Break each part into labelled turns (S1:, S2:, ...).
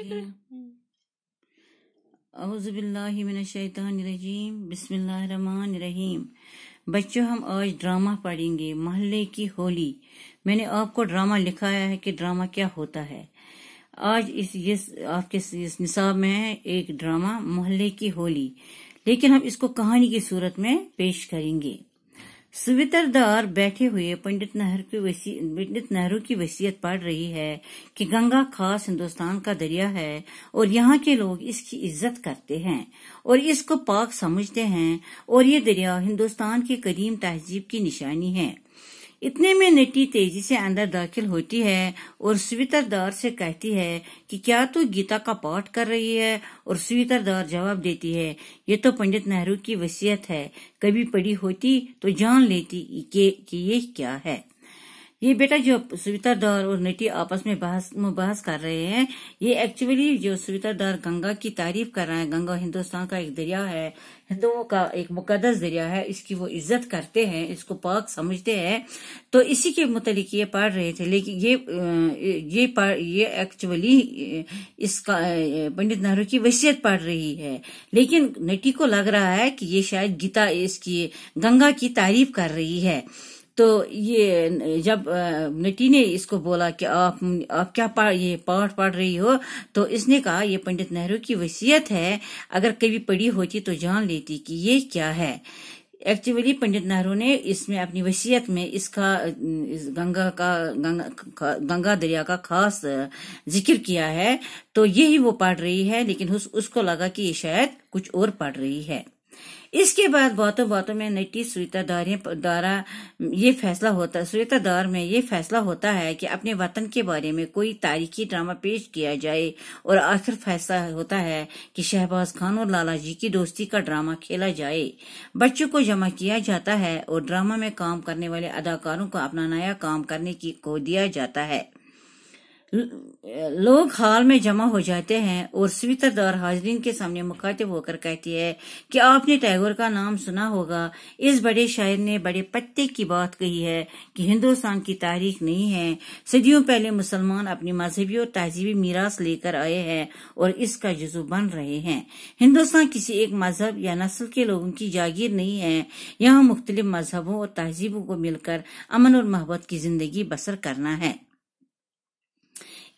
S1: हम्म। अज़बिल्लिमिनशैतरजीम रहीम बच्चों हम आज ड्रामा पढ़ेंगे मोहल्ले की होली मैंने आपको ड्रामा लिखाया है कि ड्रामा क्या होता है आज इस ये आपके इस निसाब में है एक ड्रामा मोहल्ले की होली लेकिन हम इसको कहानी की सूरत में पेश करेंगे सुवितरदार बैठे हुए पंडित नेहरू की वसी पंडित नेहरू की वसीयत पढ़ रही है कि गंगा खास हिंदुस्तान का दरिया है और यहाँ के लोग इसकी इज्जत करते हैं और इसको पाक समझते हैं और ये दरिया हिंदुस्तान के करीम तहजीब की निशानी है इतने में नेटी तेजी से अंदर दाखिल होती है और स्वीतरदार से कहती है कि क्या तू तो गीता का पाठ कर रही है और स्वीतरदार जवाब देती है ये तो पंडित नेहरू की वसीयत है कभी पड़ी होती तो जान लेती कि ये क्या है ये बेटा जो सुविता दौर और नटी आपस में बहस बहस कर रहे हैं ये एक्चुअली जो सुविता दौर गंगा की तारीफ कर रहा है गंगा हिंदुस्तान का एक दरिया है हिंदुओं का एक मुकदस दरिया है इसकी वो इज्जत करते हैं इसको पाक समझते हैं तो इसी के मुतलिक ये पढ़ रहे थे लेकिन ये ये पढ़ ये एक्चुअली इसका पंडित नेहरू की वसीयत पढ़ रही है लेकिन नटी को लग रहा है कि ये शायद गीता इसकी गंगा की तारीफ कर रही है तो ये जब नटी ने इसको बोला कि आप आप क्या पा, ये पाठ पढ़ रही हो तो इसने कहा ये पंडित नेहरू की वसीयत है अगर कभी पढ़ी होती तो जान लेती कि ये क्या है एक्चुअली पंडित नेहरू ने इसमें अपनी वसीयत में इसका इस गंगा का गंगा गंगा दरिया का खास जिक्र किया है तो यही वो पढ़ रही है लेकिन उसको लगा कि ये शायद कुछ और पढ़ रही है इसके बाद बातों बातों में नटी सुविता द्वारा ये फैसला होता सुविता दौर में ये फैसला होता है कि अपने वतन के बारे में कोई तारीखी ड्रामा पेश किया जाए और आखिर फैसला होता है कि शहबाज खान और लाला जी की दोस्ती का ड्रामा खेला जाए बच्चों को जमा किया जाता है और ड्रामा में काम करने वाले अदाकारों को अपना नया काम करने की को दिया जाता है लोग हाल में जमा हो जाते हैं और स्वीतरदार हाजरीन के सामने मुखातिब होकर कहती है कि आपने टैगोर का नाम सुना होगा इस बड़े शायर ने बड़े पत्ते की बात कही है कि हिंदुस्तान की तारीख नहीं है सदियों पहले मुसलमान अपनी मजहबी और तहजीबी मीरास लेकर आए हैं और इसका जुजू बन रहे हैं हिंदुस्तान किसी एक मजहब या नस्ल के लोगों की जागीर नहीं है यहाँ मुख्तलिफ मजहबों और तहजीबों को मिलकर अमन और मोहब्बत की जिंदगी बसर करना है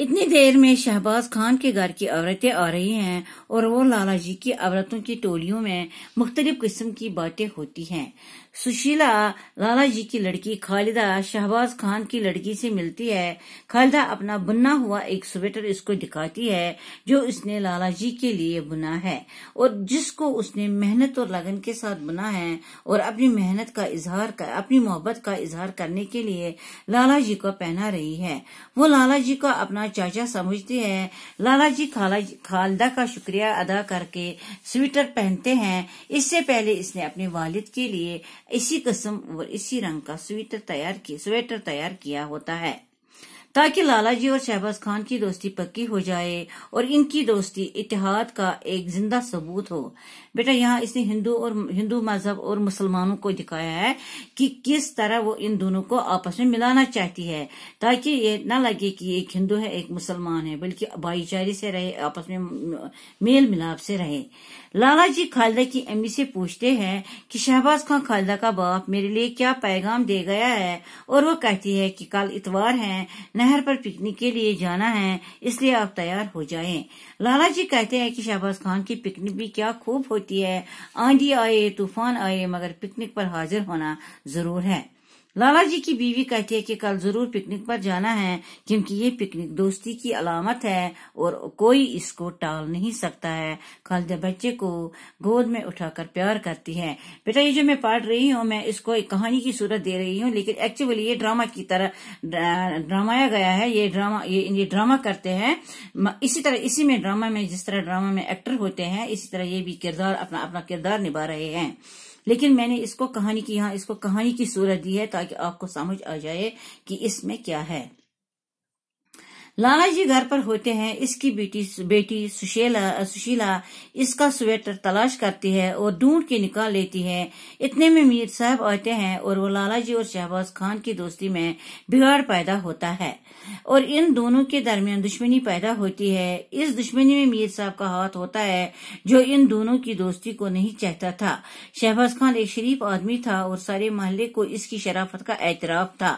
S1: इतनी देर में शहबाज खान के घर की औरतें आ रही हैं और वो लाला जी की औरतों की टोलियों में मुख्तलिफ किस्म की बातें होती हैं सुशीला लाला जी की लड़की खालिदा शहबाज खान की लड़की से मिलती है खालिदा अपना बुना हुआ एक स्वेटर इसको दिखाती है जो इसने लाला जी के लिए बुना है और जिसको उसने मेहनत और लगन के साथ बुना है और अपनी मेहनत का इजहार कर अपनी मोहब्बत का इजहार करने के लिए लाला जी को पहना रही है वो लाला जी को अपना चाचा समझती है लाला जी खालिदा का शुक्रिया अदा करके स्वेटर पहनते हैं इससे पहले इसने अपने वालिद के लिए इसी कस्म और इसी रंग का स्वेटर तैयार की स्वेटर तैयार किया होता है ताकि लालाजी और शहबाज खान की दोस्ती पक्की हो जाए और इनकी दोस्ती इतिहाद का एक जिंदा सबूत हो बेटा यहाँ इसने हिंदू और हिंदू मजहब और मुसलमानों को दिखाया है कि किस तरह वो इन दोनों को आपस में मिलाना चाहती है ताकि ये ना लगे कि एक हिंदू है एक मुसलमान है बल्कि भाईचारे से रहे आपस में मेल मिलाप से रहे लाला जी खालिदा की अम्मी से पूछते हैं कि शहबाज खान खालिदा का बाप मेरे लिए क्या पैगाम दे गया है और वो कहती है कि कल इतवार है नहर पर पिकनिक के लिए जाना है इसलिए आप तैयार हो जाएं। लाला जी कहते हैं कि शहबाज खान की पिकनिक भी क्या खूब हो होती है आंधी आए तूफान आए मगर पिकनिक पर हाजिर होना जरूर है लाला जी की बीवी कहती है कि कल जरूर पिकनिक पर जाना है क्योंकि ये पिकनिक दोस्ती की अलामत है और कोई इसको टाल नहीं सकता है कल जब बच्चे को गोद में उठाकर प्यार करती है बेटा ये जो मैं पढ़ रही हूँ मैं इसको एक कहानी की सूरत दे रही हूँ लेकिन एक्चुअली ये ड्रामा की तरह ड्रामाया गया है ये ड्रामा ये, ये ड्रामा करते हैं इसी तरह इसी में ड्रामा में जिस तरह ड्रामा में एक्टर होते हैं इसी तरह ये भी किरदार अपना अपना किरदार निभा रहे हैं लेकिन मैंने इसको कहानी की यहाँ इसको कहानी की सूरत दी है ताकि आपको समझ आ जाए कि इसमें क्या है लाला जी घर पर होते हैं इसकी बेटी बेटी सुशीला सुशीला इसका स्वेटर तलाश करती है और ढूंढ के निकाल लेती है इतने में मीर साहब आते हैं और वो लाला जी और शहबाज खान की दोस्ती में बिगाड़ पैदा होता है और इन दोनों के दरमियान दुश्मनी पैदा होती है इस दुश्मनी में मीर साहब का हाथ होता है जो इन दोनों की दोस्ती को नहीं चाहता था शहबाज खान एक शरीफ आदमी था और सारे मोहल्ले को इसकी शराफत का एतराफ था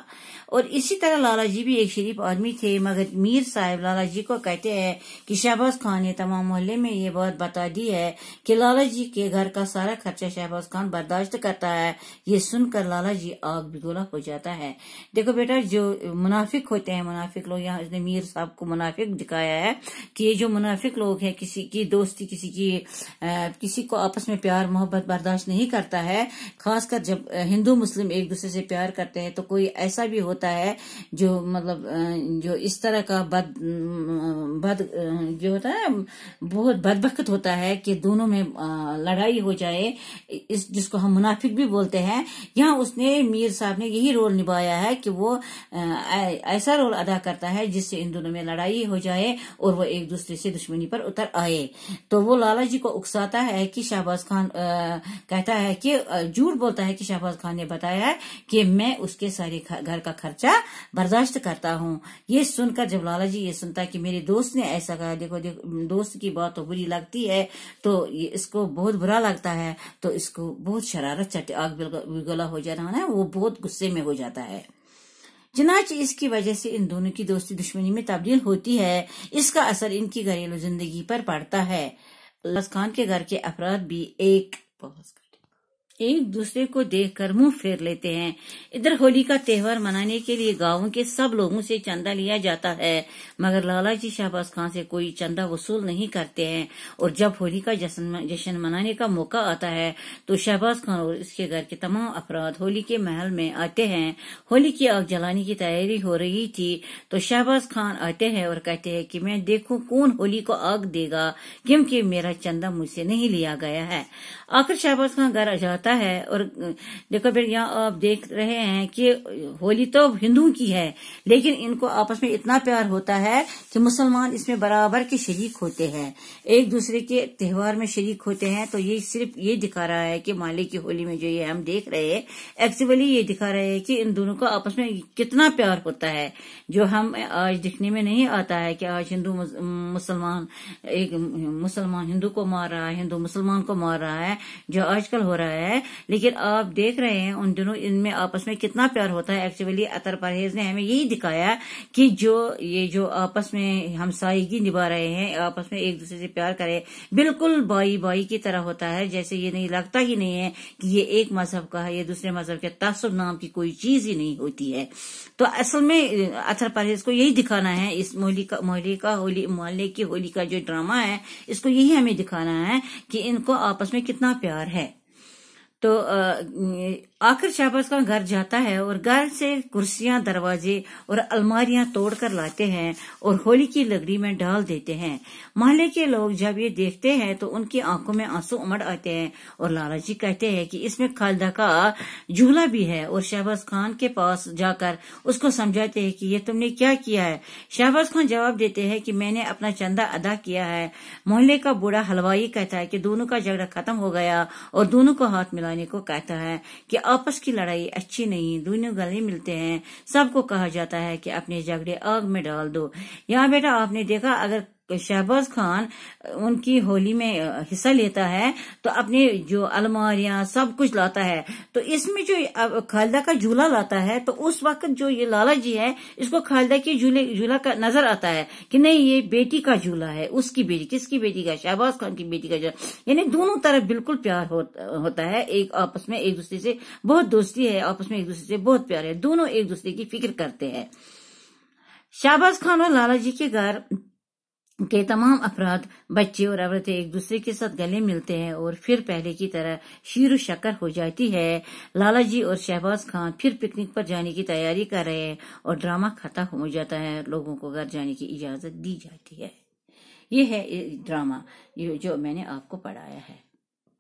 S1: और इसी तरह लाला जी भी एक शरीफ आदमी थे मगर मीर साहब लाला जी को कहते हैं कि शहबाज खान ने तमाम मोहल्ले में ये बात बता दी है कि लाला जी के घर का सारा खर्चा शहबाज खान बर्दाश्त करता है ये सुनकर लाला जी आग बिगोला हो जाता है देखो बेटा जो मुनाफिक होते हैं मुनाफिक लोग यहाँ उसने मीर साहब को मुनाफिक दिखाया है कि ये जो मुनाफिक लोग हैं किसी की दोस्ती किसी की आ, किसी को आपस में प्यार मोहब्बत बर्दाश्त नहीं करता है खासकर जब हिंदू मुस्लिम एक दूसरे से प्यार करते हैं तो कोई ऐसा भी होता है जो मतलब जो इस तरह का बद बद जो होता है बहुत बदबकत होता है कि दोनों में लड़ाई हो जाए इस जिसको हम मुनाफिक भी बोलते हैं यहाँ उसने मीर साहब ने यही रोल निभाया है कि वो ऐसा रोल अदा करता है जिससे इन दोनों में लड़ाई हो जाए और वो एक दूसरे से दुश्मनी पर उतर आए तो वो लाला जी को उकसाता है कि शाहबाज खान आ, कहता है कि झूठ बोलता है कि शाहबाज खान ने बताया है कि मैं उसके सारे घर का खर्चा बर्दाश्त करता हूँ ये सुनकर जब जब लाला जी ये सुनता है कि मेरे दोस्त ने ऐसा कहा देखो देखो दोस्त की बात तो बुरी लगती है तो इसको बहुत बुरा लगता है तो इसको बहुत शरारत चट आग बिगला हो रहा है वो बहुत गुस्से में हो जाता है चनाच इसकी वजह से इन दोनों की दोस्ती दुश्मनी में तब्दील होती है इसका असर इनकी घरेलू जिंदगी पर पड़ता है खान के घर के अफराद भी एक एक दूसरे को देखकर मुंह फेर लेते हैं इधर होली का त्यौहार मनाने के लिए गाँव के सब लोगों से चंदा लिया जाता है मगर लाला जी शहबाज खान से कोई चंदा वसूल नहीं करते हैं और जब होली का जश्न जश्न मनाने का मौका आता है तो शहबाज खान और उसके घर के तमाम अफराद होली के महल में आते हैं होली की आग जलाने की तैयारी हो रही थी तो शहबाज खान आते हैं और कहते हैं कि मैं देखूं कौन होली को आग देगा क्योंकि मेरा चंदा मुझसे नहीं लिया गया है आखिर शहबाज खान घर जाता आता है और देखो फिर यहाँ आप देख रहे हैं कि होली तो हिंदुओं की है लेकिन इनको आपस में इतना प्यार होता है कि मुसलमान इसमें बराबर के शरीक होते हैं एक दूसरे के त्यौहार में शरीक होते हैं तो ये सिर्फ ये दिखा रहा है कि माले की होली में जो ये हम देख रहे हैं एक्चुअली ये दिखा रहे हैं कि इन दोनों को आपस में कितना प्यार होता है जो हम आज दिखने में नहीं आता है कि आज हिंदू मुसलमान एक मुसलमान हिंदू को मार रहा है हिंदू मुसलमान को मार रहा है जो आजकल हो रहा है है लेकिन आप देख रहे हैं उन दोनों इनमें आपस में कितना प्यार होता है एक्चुअली अतर परहेज ने हमें यही दिखाया कि जो ये जो आपस में हमसायगी निभा रहे हैं आपस में एक दूसरे से प्यार करे बिल्कुल भाई भाई की तरह होता है जैसे ये नहीं लगता ही नहीं है कि ये एक मजहब का है ये दूसरे मजहब के तस्ब नाम की कोई चीज ही नहीं होती है तो असल में अथर परहेज को यही दिखाना है इस मोहली का मोहल्ले का होली मोहल्ले की होली का जो ड्रामा है इसको यही हमें दिखाना है कि इनको आपस में कितना प्यार है तो आखिर शहबाज खान घर जाता है और घर से कुर्सियां दरवाजे और अलमारियां तोड़कर लाते हैं और होली की लकड़ी में डाल देते हैं मोहल्ले के लोग जब ये देखते हैं तो उनकी आंखों में आंसू उमड़ आते हैं और लाला जी कहते हैं कि इसमें खालदा का झूला भी है और शहबाज खान के पास जाकर उसको समझाते हैं कि ये तुमने क्या किया है शहबाज खान जवाब देते हैं कि मैंने अपना चंदा अदा किया है मोहल्ले का बूढ़ा हलवाई कहता है कि दोनों का झगड़ा खत्म हो गया और दोनों को हाथ मिला वाले को कहता है कि आपस की लड़ाई अच्छी नहीं दोनों गले मिलते हैं सबको कहा जाता है कि अपने झगड़े आग में डाल दो यहाँ बेटा आपने देखा अगर शहबाज खान उनकी होली में हिस्सा लेता है तो अपने जो अलमारियां सब कुछ लाता है तो इसमें जो खालिदा का झूला लाता है तो उस वक्त जो ये लाला जी है इसको खालिदा के झूले झूला का नजर आता है कि नहीं ये बेटी का झूला है उसकी बेटी किसकी बेटी का शहबाज खान की बेटी का झूला यानी दोनों तरफ बिल्कुल प्यार हो, होता है एक आपस में एक दूसरे से बहुत दोस्ती है आपस में एक दूसरे से बहुत प्यार है दोनों एक दूसरे की फिक्र करते हैं शाहबाज खान और लाला जी के घर के तमाम अफराद बच्चे और औरतें एक दूसरे के साथ गले मिलते हैं और फिर पहले की तरह शीर शक्कर हो जाती है लाला जी और शहबाज खान फिर पिकनिक पर जाने की तैयारी कर रहे हैं और ड्रामा खत्म हो जाता है लोगों को घर जाने की इजाजत दी जाती है ये है ड्रामा जो मैंने आपको पढ़ाया है